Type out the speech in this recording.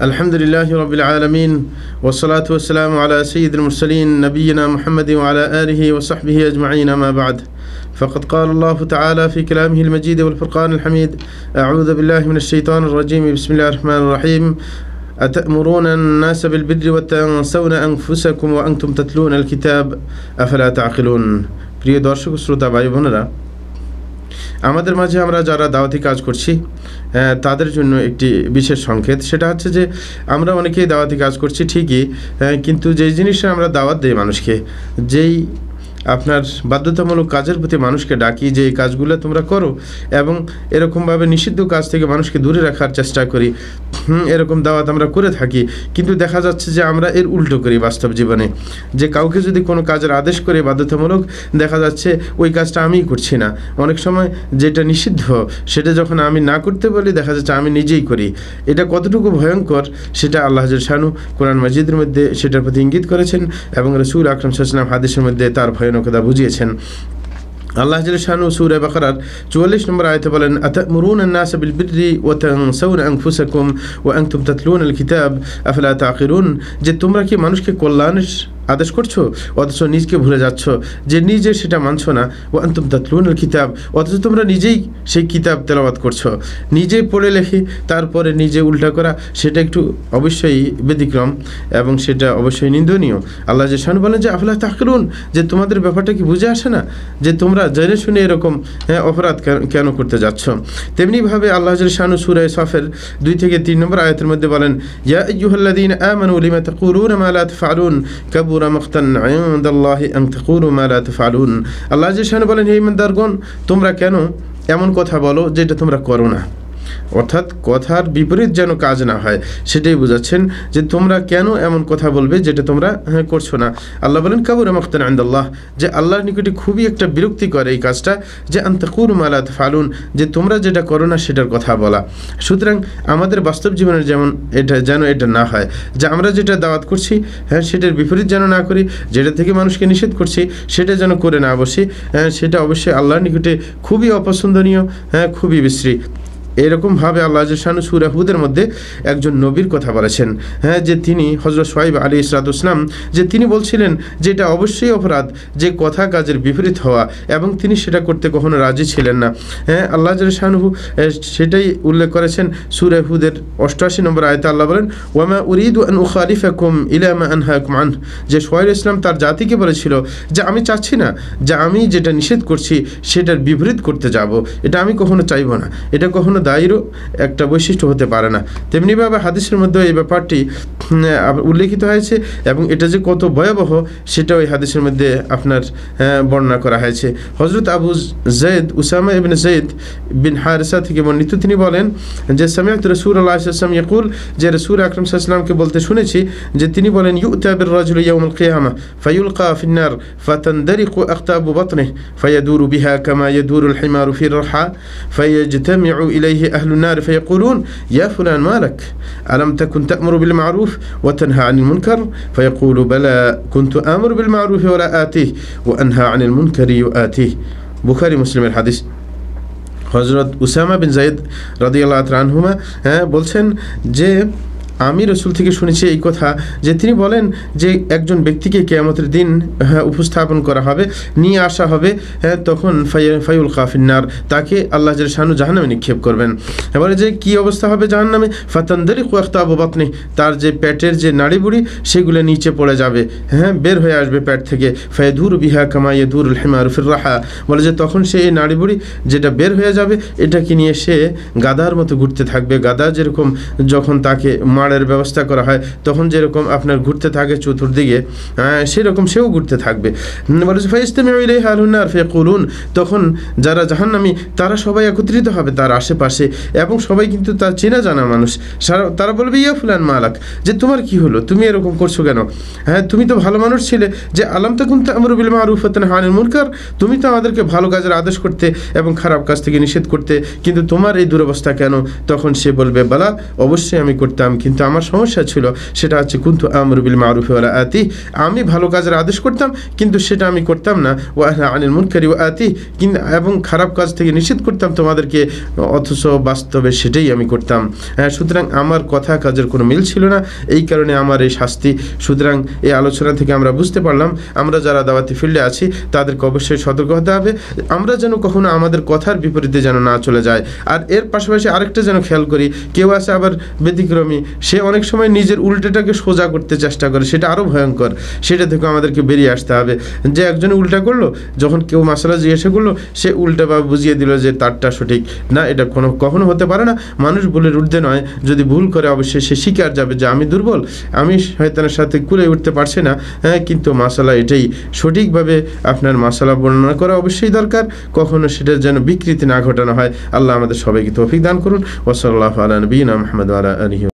الحمد لله رب العالمين والصلاة والسلام على سيد المرسلين نبينا محمد وعلى آله وصحبه أجمعين ما بعد فقد قال الله تعالى في كلامه المجيد والفرقان الحميد أعوذ بالله من الشيطان الرجيم بسم الله الرحمن الرحيم أتأمرون الناس بالبر وتنسون أنفسكم وأنتم تتلون الكتاب أفلا تعقلون بريد ورشك শ্রোতা بايبون আমাদের মাঝে আমরা যারা দাওয়াতি কাজ করছি তাদের জন্য একটি বিশেষ সংকেত সেটা হচ্ছে যে আমরা অনেকেই দাওয়াতি কাজ করছি ঠিকই কিন্তু যেই জিনিসটা আমরা দাওয়াত দিই মানুষকে যেই আপনার বাধ্যতামূলক কাজের প্রতি মানুষকে ডাকি যে এই কাজগুলো তোমরা করো এবং এরকমভাবে নিষিদ্ধ কাজ থেকে মানুষকে দূরে রাখার চেষ্টা করি এরকম দাওয়াত আমরা করে থাকি কিন্তু দেখা যাচ্ছে যে আমরা এর উল্টো করি বাস্তব জীবনে যে কাউকে যদি কোনো কাজের আদেশ করে বাধ্যতামূলক দেখা যাচ্ছে ওই কাজটা আমিই করছি না অনেক সময় যেটা নিষিদ্ধ সেটা যখন আমি না করতে বলি দেখা যাচ্ছে আমি নিজেই করি এটা কতটুকু ভয়ঙ্কর সেটা আল্লাহ শানু কোরআন মসজিদের মধ্যে সেটার প্রতি ইঙ্গিত করেছেন এবং রসুল আকরম সাসলাম হাদিসের মধ্যে তার ভয় নকদা বুঝিয়েছেন আল্লাহ শাহানু সুরে বাকরার চুয়াল্লিশ নম্বর আয়তে বলেন আতামুরুন الناس بالبر وتنسون انفسكم وانتم تتلون الكتاب افلا تعقلون যে তোমরা কি মানুষকে কল্যাণের আদেশ করছো অথচ নিজকে ভুলে যাচ্ছ যে নিজে সেটা মানছ না ও আন্তম কিতাব অথচ তোমরা নিজেই সেই কিতাব তেলাবাদ করছো নিজে পড়ে লেখি তারপরে নিজে উল্টা করা সেটা একটু অবশ্যই ব্যতিক্রম এবং সেটা অবশ্যই নিন্দনীয় আল্লাহ যে শান বলেন যে আফলা তাকরুন যে তোমাদের ব্যাপারটা কি বুঝে আসে না যে তোমরা জেনে শুনে এরকম হ্যাঁ, অপরাধ কেন করতে যাচ্ছ তেমনিভাবে আল্লাহ শানু সুরায় সফের দুই থেকে তিন নম্বর আয়তের মধ্যে বলেন ইয়া ইউহল্লাদিন আমানু লিমা তাকুরুন মা লা তাফআলুন কাবুর আং আল্লাহ বলেন হে ইমানদারগণ তোমরা কেন এমন কথা বলো যেটা তোমরা করো না অর্থাৎ কথার বিপরীত যেন কাজ না হয় সেটাই বোঝাচ্ছেন যে তোমরা কেন এমন কথা বলবে যেটা তোমরা হ্যাঁ করছো না আল্লাহ বলেন কাবুর মখতান আন্দাল্লাহ যে আল্লাহর নিকটে খুবই একটা বিরক্তি করে এই কাজটা যে আন্তকুর মালাত ফালুন যে তোমরা যেটা করো না সেটার কথা বলা সুতরাং আমাদের বাস্তব জীবনে যেমন এটা যেন এটা না হয় যে আমরা যেটা দাওয়াত করছি হ্যাঁ সেটার বিপরীত যেন না করি যেটা থেকে মানুষকে নিষেধ করছি সেটা যেন করে না বসি হ্যাঁ সেটা অবশ্যই আল্লাহর নিকটে খুবই অপছন্দনীয় হ্যাঁ খুবই বিশ্রী এরকমভাবে আল্লাহ শানু সুরাহুদের মধ্যে একজন নবীর কথা বলেছেন হ্যাঁ যে তিনি হজরত সোহাইব আলী ইসরাতুসলাম যে তিনি বলছিলেন যে এটা অবশ্যই অপরাধ যে কথা কাজের বিপরীত হওয়া এবং তিনি সেটা করতে কখনো রাজি ছিলেন না হ্যাঁ আল্লাহ শাহু সেটাই উল্লেখ করেছেন সুরাহুদের অষ্টআশি নম্বর আয়তা আল্লাহ বলেন ওয়ামা উরিদ উখারিফ হকুম ইলামা আনহাকুম যে সোহাইল ইসলাম তার জাতিকে বলেছিল যে আমি চাচ্ছি না যে আমি যেটা নিষেধ করছি সেটার বিপরীত করতে যাব এটা আমি কখনো চাইব না এটা কখনো দায়ীরও একটা বৈশিষ্ট্য হতে পারে না তেমনিভাবে হাদিসের মধ্যে এই ব্যাপারটি উল্লেখিত হয়েছে এবং এটা যে কত ভয়াবহ সেটা ওই হাদিসের মধ্যে আপনার বর্ণনা করা হয়েছে হজরত আবু জৈদ উসামা ইবিন জৈদ বিন হারসা থেকে বর্ণিত তিনি বলেন যে সামিয়াত রসুর আল্লাহ ইসলাম ইয়াকুল যে রসুর আকরম সাহসালামকে বলতে শুনেছি যে তিনি বলেন ইউ তাবির রাজুল ইয়ামুল কিয়ামা ফাইউল কাফিনার ফাতান্দারিকু আখতাবু বাতনে দুরু বিহা কামা ইয়াদুরুল হিমারু ফির রাহা ফায়াজতামিউ ইলাই إليه أهل النار فيقولون يا فلان مالك ألم تكن تأمر بالمعروف وتنهى عن المنكر فيقول بلى كنت آمر بالمعروف ولا آتيه وأنهى عن المنكر يؤاتيه بخاري مسلم الحديث حضرت উসামা بن জাইদ রাদিয়াল্লাহ তাআলা আনহুমা হ্যাঁ বলছেন আমি রসুল থেকে শুনেছি এই কথা যে তিনি বলেন যে একজন ব্যক্তিকে কেয়ামতের দিন হ্যাঁ, উপস্থাপন করা হবে নিয়ে আসা হবে হ্যাঁ তখন ফাইউল কাফিন্নার তাকে আল্লাহ জের শাহানু জাহান্নামে নিক্ষেপ করবেন এবারে যে কি অবস্থা হবে জাহান্নামে ফাতান্দারি কুয়াক্তা বাতনি তার যে প্যাটের যে নাড়িবুড়ি সেগুলো নিচে পড়ে যাবে হ্যাঁ বের হয়ে আসবে প্যাট থেকে ফায়দুর বিহা কামা হেমা রুফির রাহা বলে যে তখন সে এই নাড়িবুড়ি যেটা বের হয়ে যাবে এটাকে নিয়ে সে গাদার মতো ঘুরতে থাকবে গাদা যেরকম যখন তাকে মার পাহাড়ের ব্যবস্থা করা হয় তখন যেরকম আপনার ঘুরতে থাকে চতুর্দিকে হ্যাঁ, সেরকম সেও ঘুরতে থাকবে বলে তখন যারা জাহান্নামি তারা সবাই একত্রিত হবে তার আশেপাশে এবং সবাই কিন্তু তার চেনা জানা মানুষ তারা বলবে ইয়া ফুলান মালাক যে তোমার কি হলো তুমি এরকম করছো কেন হ্যাঁ তুমি তো ভালো মানুষ ছিলে যে আলাম তখন আমরুবিল মারুফ হতেন হানের মুনকার তুমি তো আমাদেরকে ভালো কাজের আদেশ করতে এবং খারাপ কাজ থেকে নিষেধ করতে কিন্তু তোমার এই দুরবস্থা কেন তখন সে বলবে বলা অবশ্যই আমি করতাম কিন্তু কিন্তু আমার সমস্যা ছিল সেটা হচ্ছে কুন্তু আমরুবিল মারুফি ওলা আতি আমি ভালো কাজের আদেশ করতাম কিন্তু সেটা আমি করতাম না ও আনিল মুনকারি ও আতি কিন্তু এবং খারাপ কাজ থেকে নিষেধ করতাম তোমাদেরকে অথচ বাস্তবে সেটাই আমি করতাম হ্যাঁ সুতরাং আমার কথা কাজের কোনো মিল ছিল না এই কারণে আমার এই শাস্তি সুতরাং এই আলোচনা থেকে আমরা বুঝতে পারলাম আমরা যারা দাওয়াতি ফিল্ডে আছি তাদেরকে অবশ্যই সতর্ক হতে হবে আমরা যেন কখনো আমাদের কথার বিপরীতে যেন না চলে যায় আর এর পাশাপাশি আরেকটা যেন খেয়াল করি কেউ আছে আবার ব্যতিক্রমী সে অনেক সময় নিজের উল্টেটাকে সোজা করতে চেষ্টা করে সেটা আরও ভয়ঙ্কর সেটা থেকে আমাদেরকে বেরিয়ে আসতে হবে যে একজন উল্টা করলো যখন কেউ মাসালা জিজ্ঞাসা করলো সে উল্টা বা বুঝিয়ে দিল যে তারটা সঠিক না এটা কোনো কখনো হতে পারে না মানুষ ভুলের ঊর্ধ্বে নয় যদি ভুল করে অবশ্যই সে শিকার যাবে যে আমি দুর্বল আমি শয়তানের সাথে কুলে উঠতে পারছি না হ্যাঁ কিন্তু মাসালা এটাই সঠিকভাবে আপনার মাসালা বর্ণনা করা অবশ্যই দরকার কখনো সেটা যেন বিকৃতি না ঘটানো হয় আল্লাহ আমাদের সবাইকে তৌফিক দান করুন ওসল্লাহ আলী নবীন আহমদ আলা